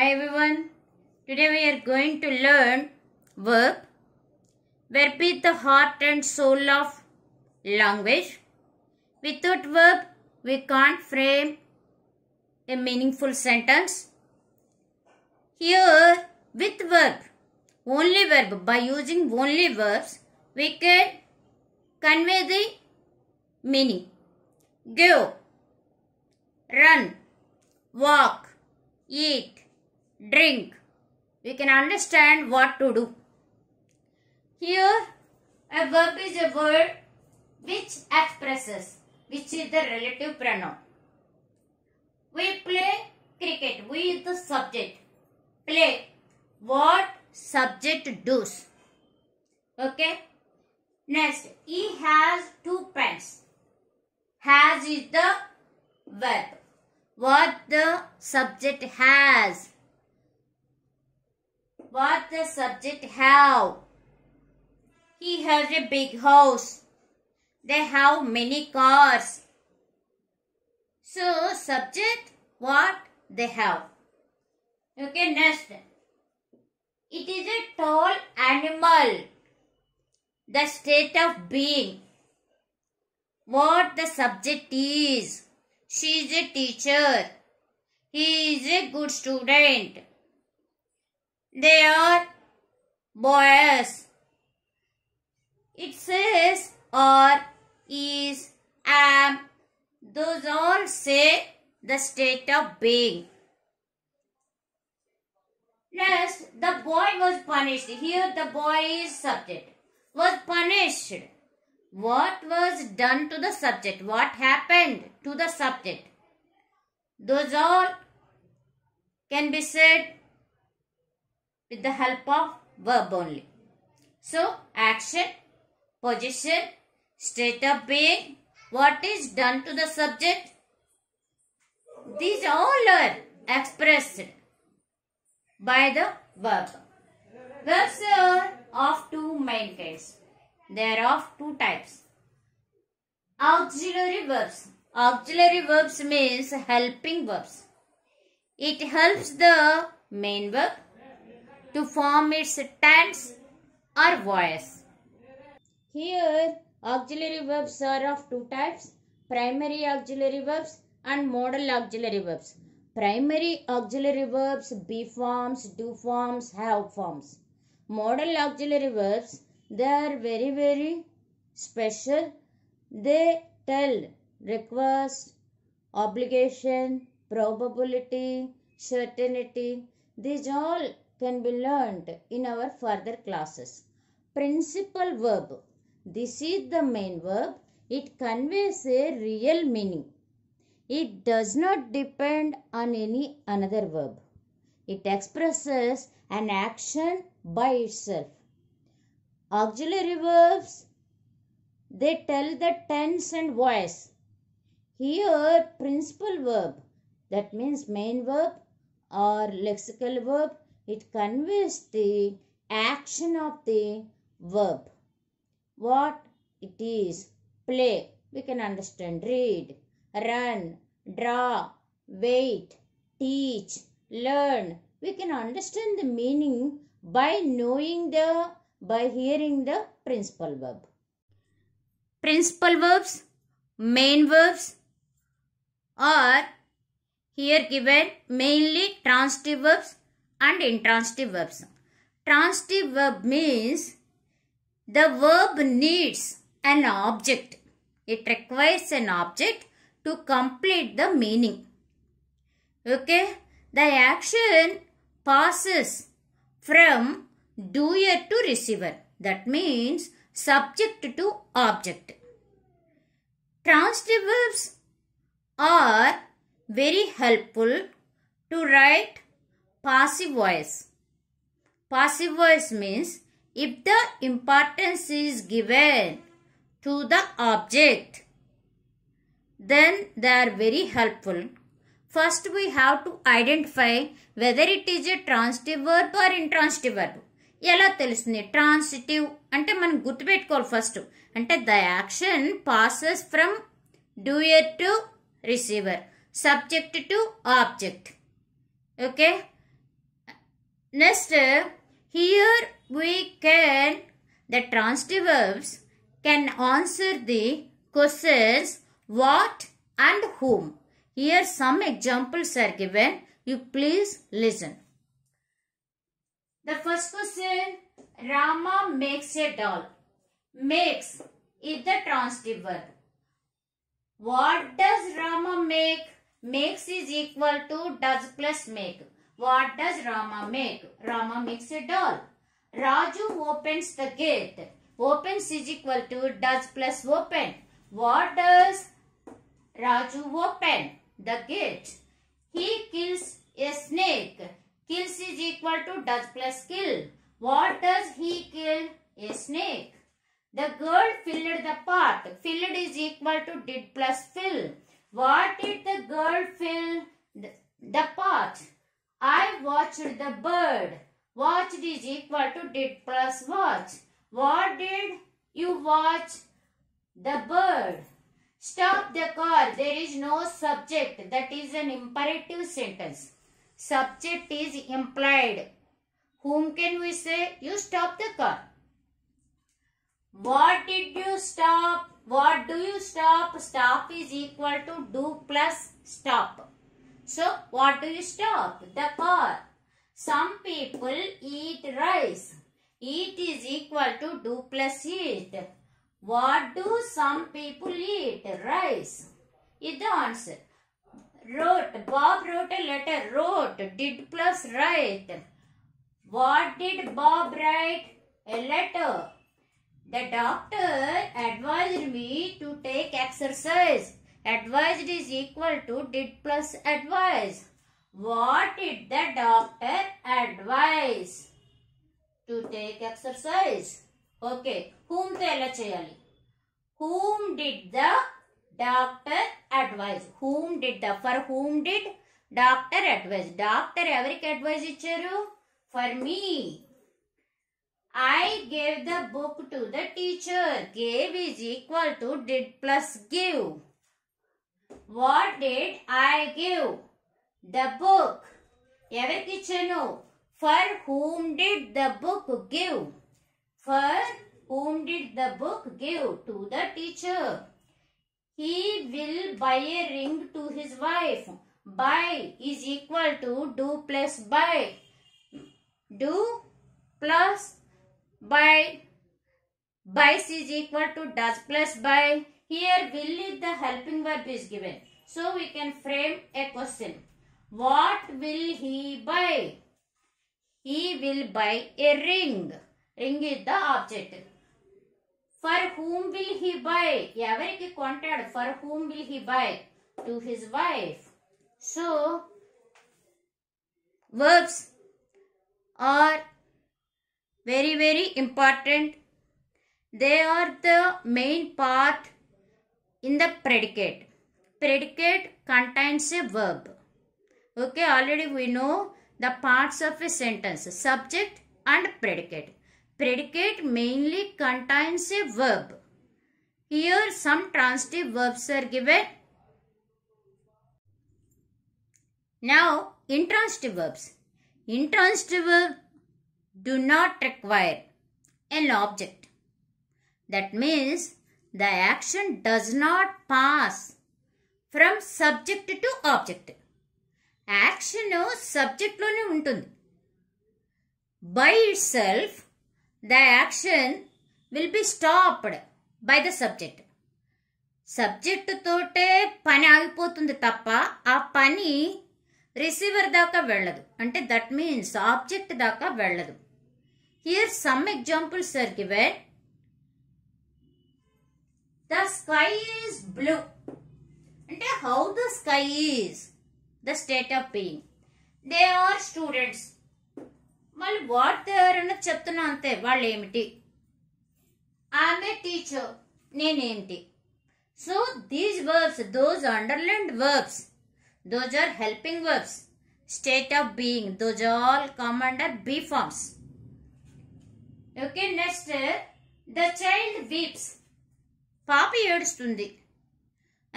Hi everyone. Today we are going to learn verb, verb is the heart and soul of language. Without verb, we can't frame a meaningful sentence. Here, with verb, only verb, by using only verbs, we can convey the meaning. Go, run, walk, eat, drink. We can understand what to do. Here, a verb is a word which expresses, which is the relative pronoun. We play cricket. We is the subject. Play. What subject does. Okay. Next, he has two pens. Has is the verb. What the subject has. What the subject have? He has a big house. They have many cars. So subject what they have. Okay, next. It is a tall animal. The state of being. What the subject is. She is a teacher. He is a good student. They are boys. It says or is am. Those all say the state of being. Next, the boy was punished. Here the boy is subject. Was punished. What was done to the subject? What happened to the subject? Those all can be said with the help of verb only. So, action, position, state of being, what is done to the subject. These all are expressed by the verb. Verbs are uh, of two main kinds. They are of two types. Auxiliary verbs. Auxiliary verbs means helping verbs. It helps the main verb to form its tense or voice. Here, auxiliary verbs are of two types, primary auxiliary verbs and modal auxiliary verbs. Primary auxiliary verbs be forms, do forms, have forms. Modal auxiliary verbs, they are very, very special. They tell, request, obligation, probability, certainty. These all can be learnt in our further classes. Principal verb. This is the main verb. It conveys a real meaning. It does not depend on any another verb. It expresses an action by itself. Auxiliary verbs, they tell the tense and voice. Here, principal verb, that means main verb or lexical verb it conveys the action of the verb. What it is play, we can understand. Read, run, draw, wait, teach, learn. We can understand the meaning by knowing the, by hearing the principal verb. Principal verbs, main verbs are here given mainly transitive verbs and intransitive verbs. Transitive verb means the verb needs an object. It requires an object to complete the meaning. Okay. The action passes from doer to receiver. That means subject to object. Transitive verbs are very helpful to write passive voice. Passive voice means if the importance is given to the object, then they are very helpful. First, we have to identify whether it is a transitive verb or intransitive verb. ఎలా తెలుస్తుంది transitive అంటే మనం గుర్తుపెట్టుకోవాలి first అంటే the action passes from doer to receiver subject to object okay Next, here we can, the transitive verbs can answer the questions what and whom. Here some examples are given. You please listen. The first question, Rama makes a doll. Makes is the transitive verb. What does Rama make? Makes is equal to does plus make. What does Rama make? Rama makes a doll. Raju opens the gate. Opens is equal to does plus open. What does Raju open? The gate. He kills a snake. Kills is equal to does plus kill. What does he kill? A snake. The girl filled the pot. Filled is equal to did plus fill. What did the girl fill? The, the pot. I watched the bird. Watched is equal to did plus watch. What did you watch? The bird. Stop the car. There is no subject. That is an imperative sentence. Subject is implied. Whom can we say? You stop the car. What did you stop? What do you stop? Stop is equal to do plus stop. So, what do you stop? The car. Some people eat rice. Eat is equal to do plus eat. What do some people eat? Rice. Is the answer. Wrote. Bob wrote a letter. Wrote. Did plus write. What did Bob write? A letter. The doctor advised me to take exercise. Advised is equal to did plus advise. What did the doctor advise? To take exercise. Okay. Whom to ela cheyali? Whom did the doctor advise? Whom did the, for whom did doctor advise? Doctor every advise icharu? For me. I gave the book to the teacher. Gave is equal to did plus give. What did I give? The book. Ever kichanu. For whom did the book give? For whom did the book give to the teacher? He will buy a ring to his wife. Buy is equal to do plus buy. Do plus buy. Buys is equal to does plus buy. Here will is the helping verb is given. So we can frame a question. What will he buy? He will buy a ring. Ring is the object. For whom will he buy? ఎవరికి కొంటాడు For whom will he buy? To his wife. So, verbs are very very important. They are the main part in the predicate predicate contains a verb okay already we know the parts of a sentence subject and predicate predicate mainly contains a verb here some transitive verbs are given now intransitive verbs intransitive verbs do not require an object that means the action does not pass from subject to object action సబ్జెక్ట్లోనే ఉంటుంది by itself the action will be stopped by the subject subject తోటే పని ఆగిపోతుంది తప్ప ఆ పని receiver దాకా వెళ్ళదు అంటే దట్ మీన్స్ ఆబ్జెక్ట్ దాకా వెళ్ళదు here some examples are given the sky is blue అంటే how the sky is the state of being they are students మళ్ళీ వాట్ దే ఆర్ అన్నది చెప్తున్నా అంతే వాళ్ళు ఏమిటి ఆమె టీచర్ నేనేంటి so these verbs those underlined verbs those are helping verbs state of being those all come under be forms okay next the child weeps పాప ఏడుస్తుంది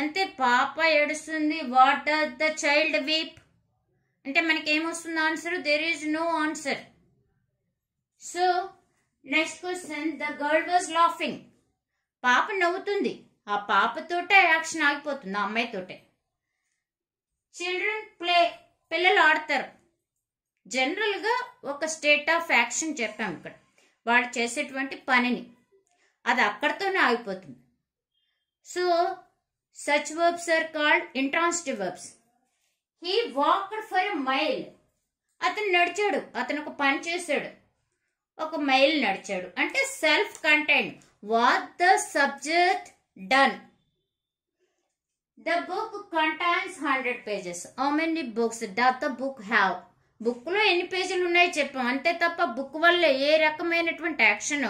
అంతే పాప ఏడుస్తుంది వాట్ డస్ ద చైల్డ్ వీప్ అంటే మనకేమొస్తుంది answer there is no answer so next question the girl was laughing పాప నవ్వుతుంది ఆ పాపతోటే యాక్షన్ ఆగిపోతుంది ఆ అమ్మాయితోటే చిల్డ్రన్ ప్లే పిల్లలు ఆడతారు జనరల్గా ఒక స్టేట్ ఆఫ్ యాక్షన్ చెప్పాం ఇక్కడ వాడు చేసేటువంటి పనిని అది అక్కడితోనే ఆగిపోతుంది So, such verbs are called intransitive verbs. He walked for a mile. అతను నడిచాడు అతను ఒక పని చేశాడు ఒక మైల్ నడిచాడు అంటే self content what the subject done the book contains hundred pages how many books does the book have బుక్లో ఎన్ని పేజీలు ఉన్నాయో చెప్పాం అంతే తప్ప బుక్ వల్ల ఏ రకమైనటువంటి యాక్షన్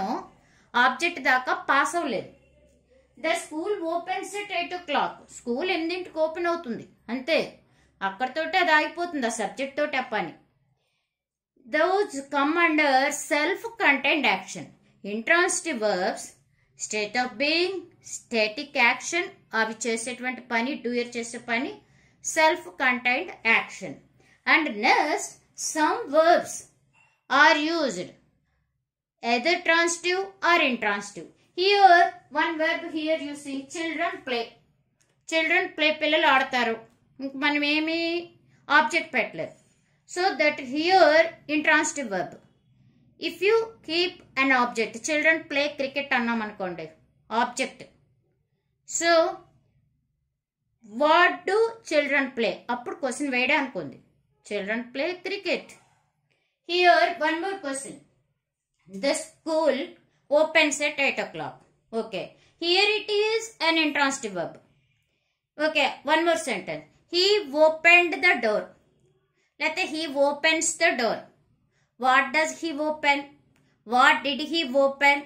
ఆబ్జెక్ట్ దాకా పాస్ అవ్వలేదు the school opens at eight o'clock school ఎనిమిదింటికి ఓపెన్ అవుతుంది అంతే అక్కడితోటే అది ఆగిపోతుంది ఆ సబ్జెక్ట్ తోటి పని those come under self content action intransitive verbs state of being static action అవి చేసేటువంటి పని డూయర్ చేసే పని self content action and next some verbs are used either transitive or intransitive here one verb here you see children play children play పిల్లలు ఆడతారు ఇంక మనం ఏమీ ఆబ్జెక్ట్ పెట్టలేదు so that here intransitive verb if you keep an object children play cricket అన్నాం అనుకోండి object so what do children play అప్పుడు question వేయడే అనుకుంది children play cricket here one more question the school opens at 8 o'clock. Okay. Here it is an intransitive verb. Okay. One more sentence. He opened the door. Let us he opens the door. What does he open? What did he open?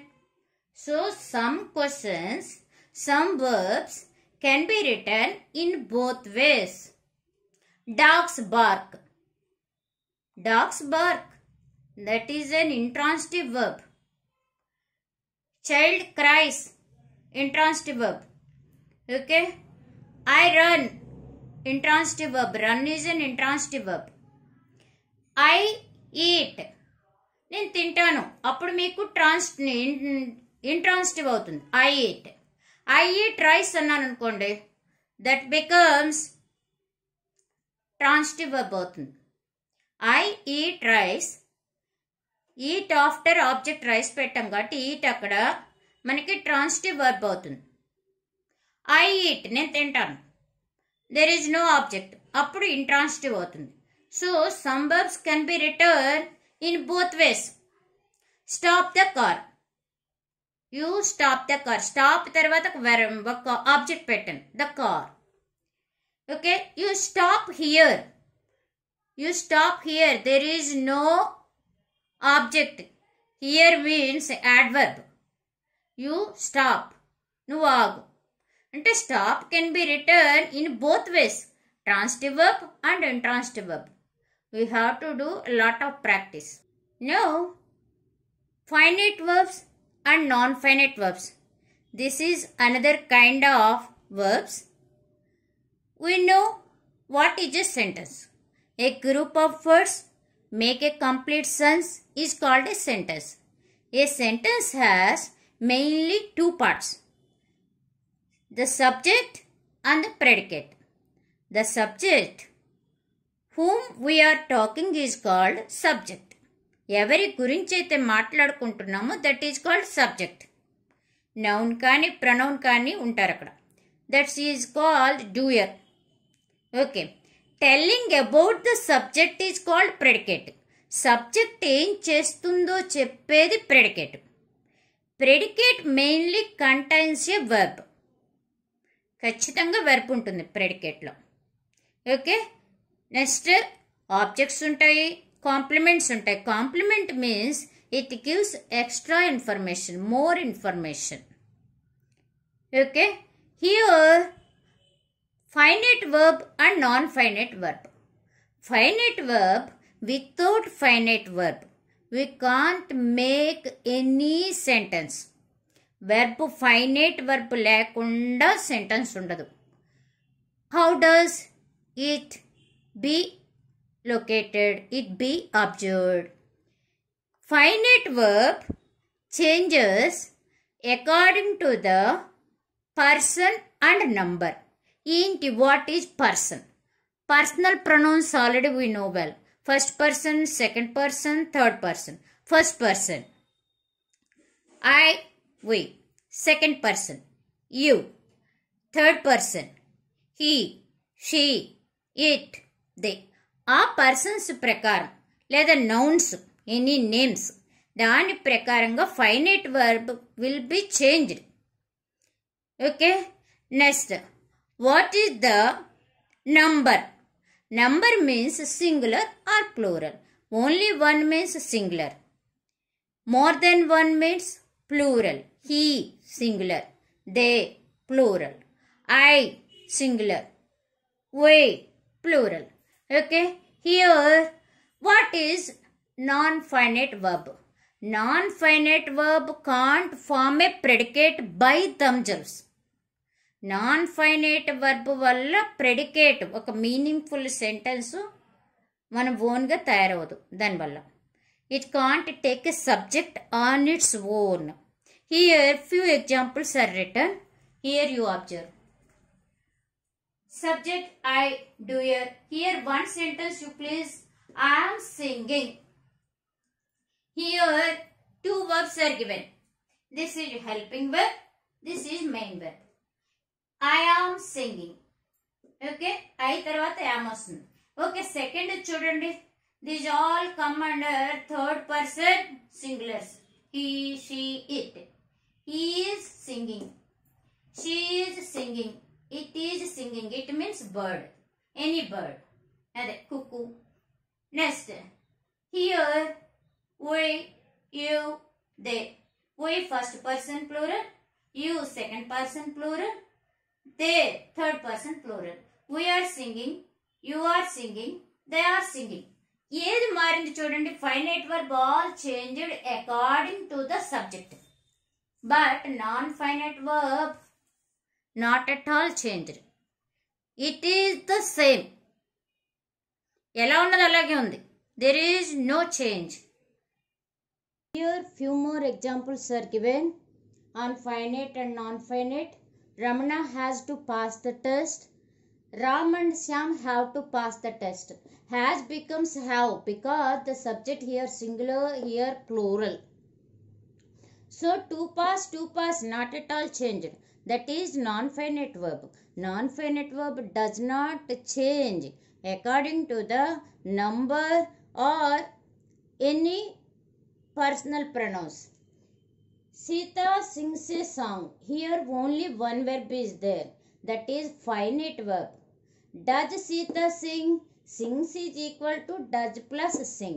So some questions, some verbs can be written in both ways. Dogs bark. Dogs bark. That is an intransitive verb. child cries intransitive verb okay i run intransitive verb run is an intransitive verb i eat నేను తింటాను అప్పుడు మీకు trans intransitive అవుతుంది I eat I eat rice అన్నాను అనుకోండి that becomes transitive అవుతుంది I eat rice eat after object rice పెట్టాం కాబట్టి ఈట్ అక్కడ మనకి ట్రాన్స్టివ్ వర్బ్ అవుతుంది ఐ ఈట్ నేను తింటాను దెర్ ఈజ్ నో ఆబ్జెక్ట్ అప్పుడు ఇంట్రాన్స్టివ్ అవుతుంది so some can be written in both ways stop the car you stop the car stop తర్వాత ఒక ఆబ్జెక్ట్ పెట్టాను the car okay you stop here you stop here there is no object here means adverb you stop nuvagu అంటే stop can be written in both ways transitive verb and intransitive verb we have to do lot of practice no finite verbs and non finite verbs this is another kind of verbs we know what is a sentence a group of words make a complete sentence is called a sentence. A sentence has mainly two parts. The subject and the predicate. The subject whom we are talking is called subject. Every గురించి అయితే మాట్లాడుకుంటున్నామో that is called subject noun కానీ pronoun కానీ ఉంటారు అక్కడ that's is telling about the subject is called predicate subject ఏం చేస్తుందో చెప్పేది predicate predicate mainly contains a verb ఖచ్చితంగా వెర్బ్ ఉంటుంది ప్రెడికేట్లో ఓకే నెక్స్ట్ ఆబ్జెక్ట్స్ ఉంటాయి కాంప్లిమెంట్స్ ఉంటాయి complement means it gives extra information more information okay here finite verb and non-finite verb. Finite verb, without finite verb, we can't make any sentence. Verb finite verb lekunda sentence undadu. How does it be located? It be observed. Finite verb changes according to the person and number. Int, what is person? Personal pronouns already we know well. First person, second person, third person. First person. I, we. Second person. You. Third person. He, she, it, they. ఆ persons ప్రకారం లేదా nouns any names దాని ప్రకారంగా finite verb will be changed okay next what is the number? Number means singular or plural. Only one means singular. More than one means plural. He singular. They plural. I singular. We plural. Okay. Here what is non-finite verb? Non-finite verb can't form a predicate by themselves. Non finite verb వల్ల predicate ఒక meaningful sentence మనం ఓన్గా తయారవదు దానివల్ల it can't take a subject on its own here few examples are written here you observe subject I doer here one sentence you please I'm singing here two verbs are given this is helping verb this is main verb I am singing. Okay. I tarvata am asun. Okay. Second student is. These all come under third person singulars. He, she, it. He is singing. She is singing. It is singing. It means bird. Any bird. Adhe, cuckoo. Next. Here. We. You. They. We first person plural. You second person plural. They, third person plural. We are singing, you are singing, they are singing. ఏది మారింది చూడండి finite verb all changed according to the subject but non finite verb not at all changed it is the same ఎలా ఉన్నది అలాగే ఉంది there is no change here few more examples are given on finite and non finite Ramana has to pass the test. Ram and Shyam have to pass the test. Has becomes have because the subject here singular, here plural. So to pass, to pass, not at all changed. That is non-finite verb. Non-finite verb does not change according to the number or any personal pronouns. Sita sings a song. Here only one verb is there. That is finite verb. Does Sita sing? Sings is equal to does plus sing.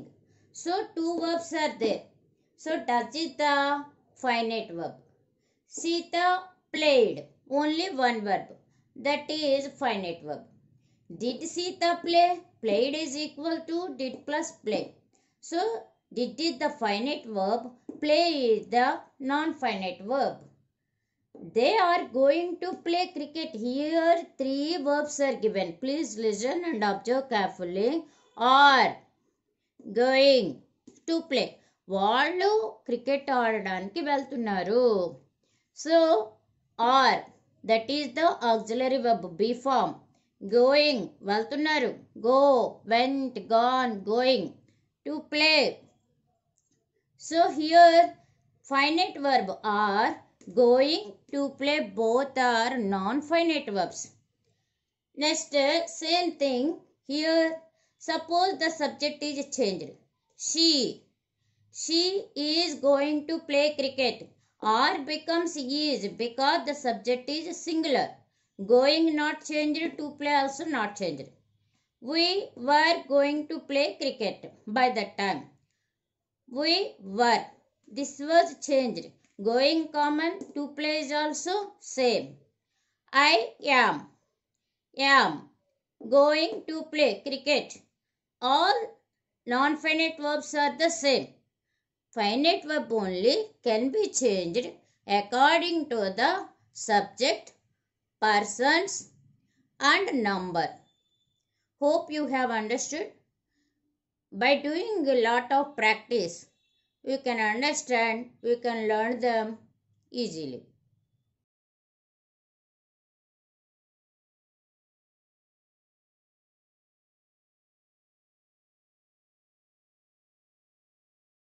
So two verbs are there. So does is the finite verb. Sita played. Only one verb. That is finite verb. Did Sita play? Played is equal to did plus play. So did is the finite verb. Play is the non-finite verb. They are going to play cricket. Here three verbs are given. Please listen and observe carefully. Are going to play. వాళ్ళు cricket ఆడడానికి వెళ్తున్నారు So, are that is the auxiliary verb be form. Going going వెళ్తున్నారు Go went gone going to play. So here finite verb are going to play both are non-finite verbs. Next same thing here suppose the subject is changed. She she is going to play cricket or becomes is because the subject is singular. Going not changed to play also not changed. We were going to play cricket by that time we were. This was changed. Going common, to place also same. I am, am, going to play cricket. All non-finite verbs are the same. Finite verb only can be changed according to the subject, persons and number. Hope you have understood by doing a lot of practice we can understand we can learn them easily